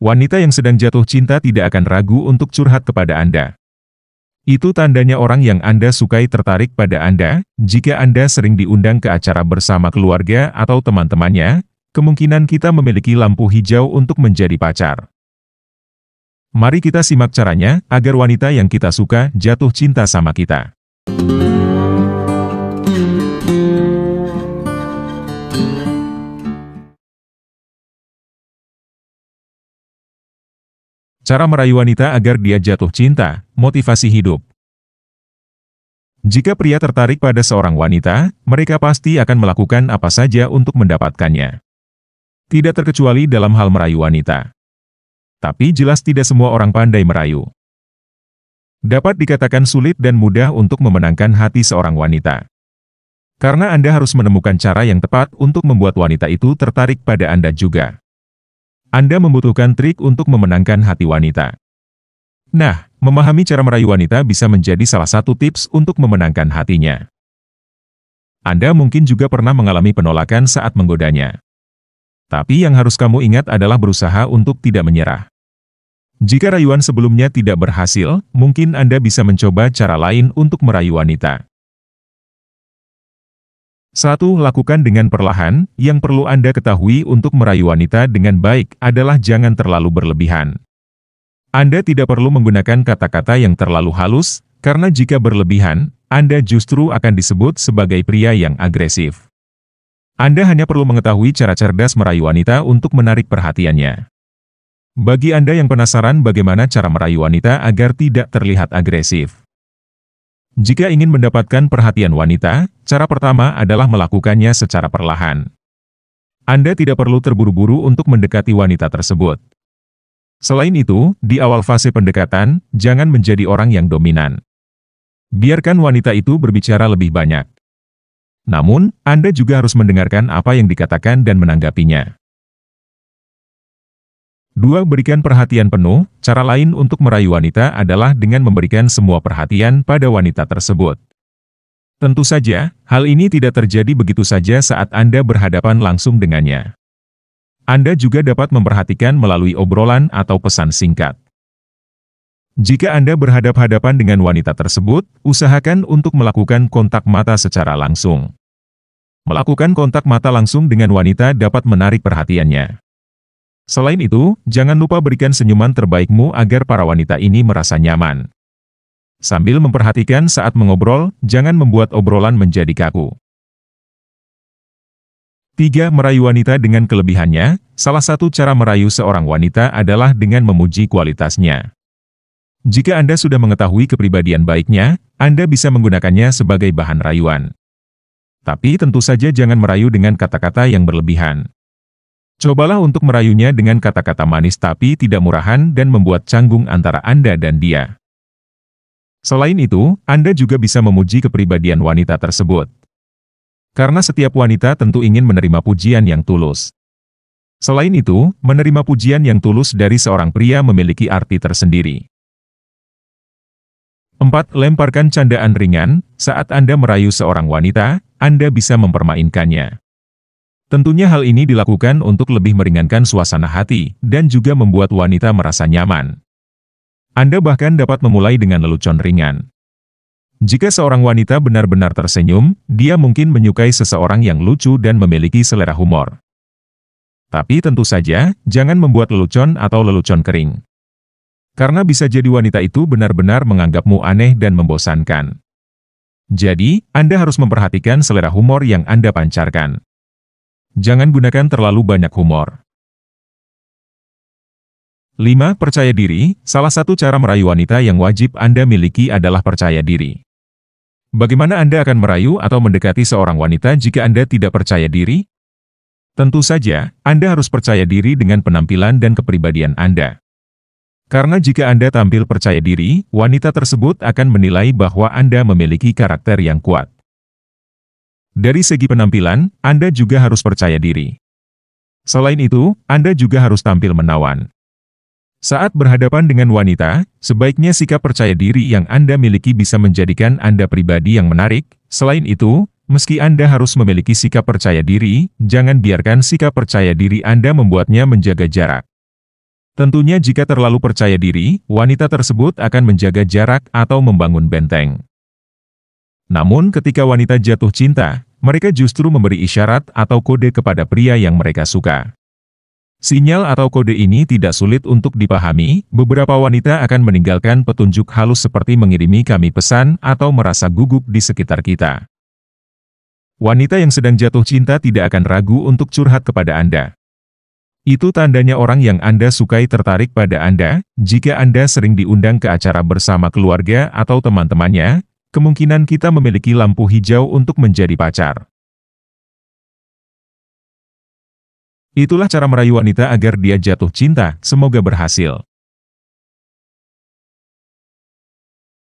Wanita yang sedang jatuh cinta tidak akan ragu untuk curhat kepada Anda. Itu tandanya orang yang Anda sukai tertarik pada Anda, jika Anda sering diundang ke acara bersama keluarga atau teman-temannya, kemungkinan kita memiliki lampu hijau untuk menjadi pacar. Mari kita simak caranya, agar wanita yang kita suka jatuh cinta sama kita. Cara merayu wanita agar dia jatuh cinta, motivasi hidup. Jika pria tertarik pada seorang wanita, mereka pasti akan melakukan apa saja untuk mendapatkannya. Tidak terkecuali dalam hal merayu wanita. Tapi jelas tidak semua orang pandai merayu. Dapat dikatakan sulit dan mudah untuk memenangkan hati seorang wanita. Karena Anda harus menemukan cara yang tepat untuk membuat wanita itu tertarik pada Anda juga. Anda membutuhkan trik untuk memenangkan hati wanita. Nah, memahami cara merayu wanita bisa menjadi salah satu tips untuk memenangkan hatinya. Anda mungkin juga pernah mengalami penolakan saat menggodanya. Tapi yang harus kamu ingat adalah berusaha untuk tidak menyerah. Jika rayuan sebelumnya tidak berhasil, mungkin Anda bisa mencoba cara lain untuk merayu wanita. Satu, lakukan dengan perlahan, yang perlu Anda ketahui untuk merayu wanita dengan baik adalah jangan terlalu berlebihan. Anda tidak perlu menggunakan kata-kata yang terlalu halus, karena jika berlebihan, Anda justru akan disebut sebagai pria yang agresif. Anda hanya perlu mengetahui cara cerdas merayu wanita untuk menarik perhatiannya. Bagi Anda yang penasaran bagaimana cara merayu wanita agar tidak terlihat agresif, jika ingin mendapatkan perhatian wanita, cara pertama adalah melakukannya secara perlahan. Anda tidak perlu terburu-buru untuk mendekati wanita tersebut. Selain itu, di awal fase pendekatan, jangan menjadi orang yang dominan. Biarkan wanita itu berbicara lebih banyak. Namun, Anda juga harus mendengarkan apa yang dikatakan dan menanggapinya. Dua berikan perhatian penuh, cara lain untuk merayu wanita adalah dengan memberikan semua perhatian pada wanita tersebut. Tentu saja, hal ini tidak terjadi begitu saja saat Anda berhadapan langsung dengannya. Anda juga dapat memperhatikan melalui obrolan atau pesan singkat. Jika Anda berhadap-hadapan dengan wanita tersebut, usahakan untuk melakukan kontak mata secara langsung. Melakukan kontak mata langsung dengan wanita dapat menarik perhatiannya. Selain itu, jangan lupa berikan senyuman terbaikmu agar para wanita ini merasa nyaman. Sambil memperhatikan saat mengobrol, jangan membuat obrolan menjadi kaku. 3. Merayu wanita dengan kelebihannya, salah satu cara merayu seorang wanita adalah dengan memuji kualitasnya. Jika Anda sudah mengetahui kepribadian baiknya, Anda bisa menggunakannya sebagai bahan rayuan. Tapi tentu saja jangan merayu dengan kata-kata yang berlebihan. Cobalah untuk merayunya dengan kata-kata manis tapi tidak murahan dan membuat canggung antara Anda dan dia. Selain itu, Anda juga bisa memuji kepribadian wanita tersebut. Karena setiap wanita tentu ingin menerima pujian yang tulus. Selain itu, menerima pujian yang tulus dari seorang pria memiliki arti tersendiri. 4. Lemparkan candaan ringan, saat Anda merayu seorang wanita, Anda bisa mempermainkannya. Tentunya hal ini dilakukan untuk lebih meringankan suasana hati dan juga membuat wanita merasa nyaman. Anda bahkan dapat memulai dengan lelucon ringan. Jika seorang wanita benar-benar tersenyum, dia mungkin menyukai seseorang yang lucu dan memiliki selera humor. Tapi tentu saja, jangan membuat lelucon atau lelucon kering. Karena bisa jadi wanita itu benar-benar menganggapmu aneh dan membosankan. Jadi, Anda harus memperhatikan selera humor yang Anda pancarkan. Jangan gunakan terlalu banyak humor. 5. Percaya diri, salah satu cara merayu wanita yang wajib Anda miliki adalah percaya diri. Bagaimana Anda akan merayu atau mendekati seorang wanita jika Anda tidak percaya diri? Tentu saja, Anda harus percaya diri dengan penampilan dan kepribadian Anda. Karena jika Anda tampil percaya diri, wanita tersebut akan menilai bahwa Anda memiliki karakter yang kuat. Dari segi penampilan, Anda juga harus percaya diri. Selain itu, Anda juga harus tampil menawan. Saat berhadapan dengan wanita, sebaiknya sikap percaya diri yang Anda miliki bisa menjadikan Anda pribadi yang menarik. Selain itu, meski Anda harus memiliki sikap percaya diri, jangan biarkan sikap percaya diri Anda membuatnya menjaga jarak. Tentunya jika terlalu percaya diri, wanita tersebut akan menjaga jarak atau membangun benteng. Namun ketika wanita jatuh cinta, mereka justru memberi isyarat atau kode kepada pria yang mereka suka. Sinyal atau kode ini tidak sulit untuk dipahami, beberapa wanita akan meninggalkan petunjuk halus seperti mengirimi kami pesan atau merasa gugup di sekitar kita. Wanita yang sedang jatuh cinta tidak akan ragu untuk curhat kepada Anda. Itu tandanya orang yang Anda sukai tertarik pada Anda, jika Anda sering diundang ke acara bersama keluarga atau teman-temannya, kemungkinan kita memiliki lampu hijau untuk menjadi pacar. Itulah cara merayu wanita agar dia jatuh cinta, semoga berhasil.